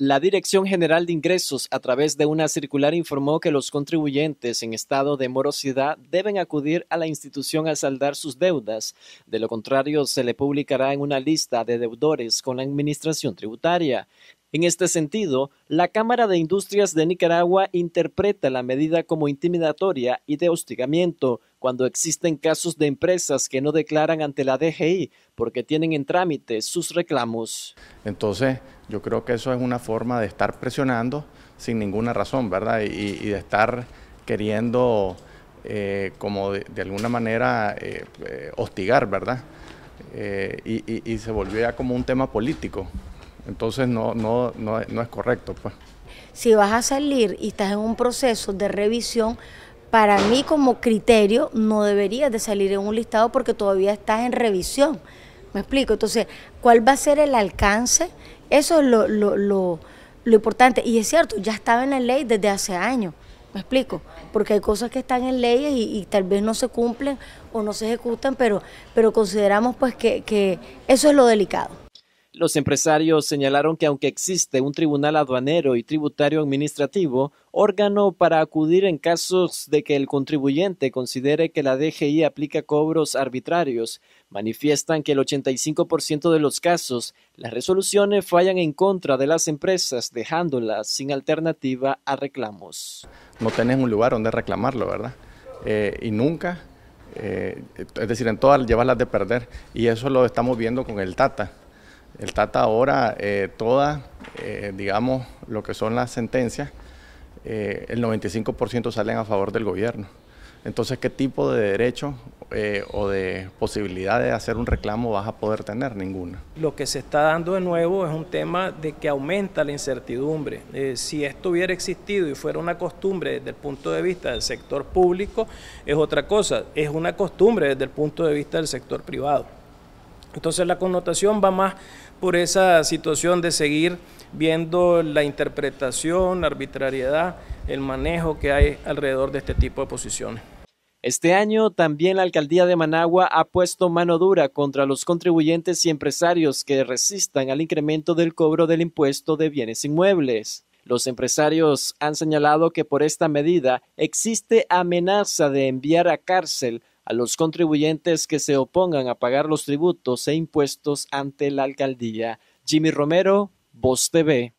La Dirección General de Ingresos, a través de una circular, informó que los contribuyentes en estado de morosidad deben acudir a la institución a saldar sus deudas. De lo contrario, se le publicará en una lista de deudores con la Administración Tributaria. En este sentido, la Cámara de Industrias de Nicaragua interpreta la medida como intimidatoria y de hostigamiento cuando existen casos de empresas que no declaran ante la DGI porque tienen en trámite sus reclamos. Entonces, yo creo que eso es una forma de estar presionando sin ninguna razón, ¿verdad? Y, de estar queriendo, eh, como de, alguna manera, eh, eh, hostigar, ¿verdad? Y, y se volvió ya como un tema político. Entonces no, no, no, no es correcto. Pues. Si vas a salir y estás en un proceso de revisión, para mí como criterio no deberías de salir en un listado porque todavía estás en revisión. ¿Me explico? Entonces, ¿cuál va a ser el alcance? Eso es lo, lo, lo, lo, importante. Y es cierto, ya estaba en la ley desde hace años. ¿Me explico? Porque hay cosas que están en leyes y, tal vez no se cumplen o no se ejecutan, pero, pero consideramos pues que, que eso es lo delicado. Los empresarios señalaron que aunque existe un tribunal aduanero y tributario administrativo, órgano para acudir en casos de que el contribuyente considere que la DGI aplica cobros arbitrarios, manifiestan que el 85% de los casos, las resoluciones fallan en contra de las empresas, dejándolas sin alternativa a reclamos. No tenés un lugar donde reclamarlo, ¿verdad? Eh, y nunca, eh, es decir, en todas llevas las de perder. Y eso lo estamos viendo con el Tata el Tata ahora, eh, todas, eh, digamos, lo que son las sentencias, eh, el 95% salen a favor del gobierno. Entonces, ¿qué tipo de derecho eh, o de posibilidad de hacer un reclamo vas a poder tener? Ninguna. Lo que se está dando de nuevo es un tema de que aumenta la incertidumbre. si esto hubiera existido y fuera una costumbre desde el punto de vista del sector público, es otra cosa. Es una costumbre desde el punto de vista del sector privado. Entonces la connotación va más por esa situación de seguir viendo la interpretación, la arbitrariedad, el manejo que hay alrededor de este tipo de posiciones. Este año también la alcaldía de Managua ha puesto mano dura contra los contribuyentes y empresarios que resistan al incremento del cobro del impuesto de bienes inmuebles. Los empresarios han señalado que por esta medida existe amenaza de enviar a cárcel a los contribuyentes que se opongan a pagar los tributos e impuestos ante la alcaldía. Jimmy Romero, Voz TV.